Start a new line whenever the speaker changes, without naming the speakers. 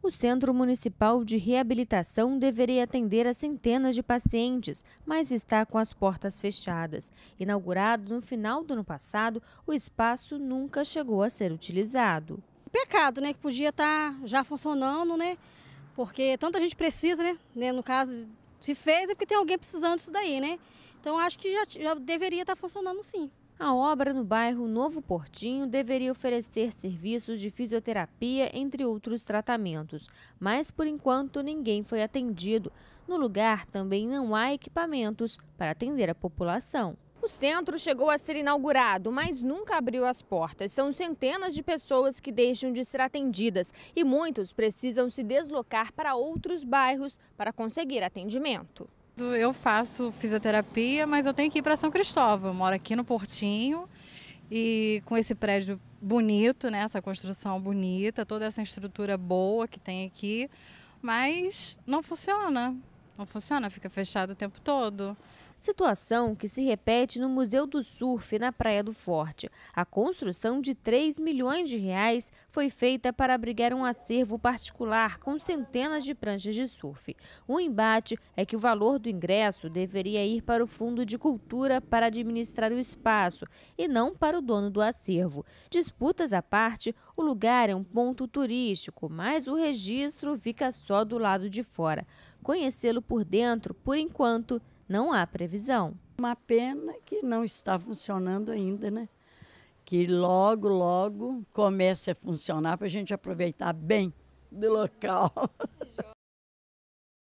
O Centro Municipal de Reabilitação deveria atender a centenas de pacientes, mas está com as portas fechadas. Inaugurado no final do ano passado, o espaço nunca chegou a ser utilizado.
Pecado, né? Que podia estar tá já funcionando, né? Porque tanta gente precisa, né, né? No caso, se fez é porque tem alguém precisando disso daí, né? Então acho que já, já deveria estar tá funcionando sim. A obra no
bairro Novo Portinho deveria oferecer serviços de fisioterapia, entre outros tratamentos, mas por enquanto ninguém foi atendido. No lugar também não há equipamentos para atender a população. O centro chegou a ser inaugurado, mas nunca abriu as portas. São centenas de pessoas que deixam de ser atendidas e muitos precisam se deslocar para outros bairros para conseguir atendimento.
Eu faço fisioterapia, mas eu tenho que ir para São Cristóvão. Eu moro aqui no Portinho e com esse prédio bonito, né? Essa construção bonita, toda essa estrutura boa que tem aqui, mas não funciona. Não funciona, fica fechado o tempo todo. Situação que se repete no Museu do Surf, na Praia do Forte.
A construção de 3 milhões de reais foi feita para abrigar um acervo particular com centenas de pranchas de surf. O embate é que o valor do ingresso deveria ir para o Fundo de Cultura para administrar o espaço e não para o dono do acervo. Disputas à parte, o lugar é um ponto turístico, mas o registro fica só do lado de fora. Conhecê-lo por dentro, por enquanto,
não há previsão. Uma pena que não está funcionando ainda, né? Que logo, logo comece a funcionar para a gente aproveitar bem do local.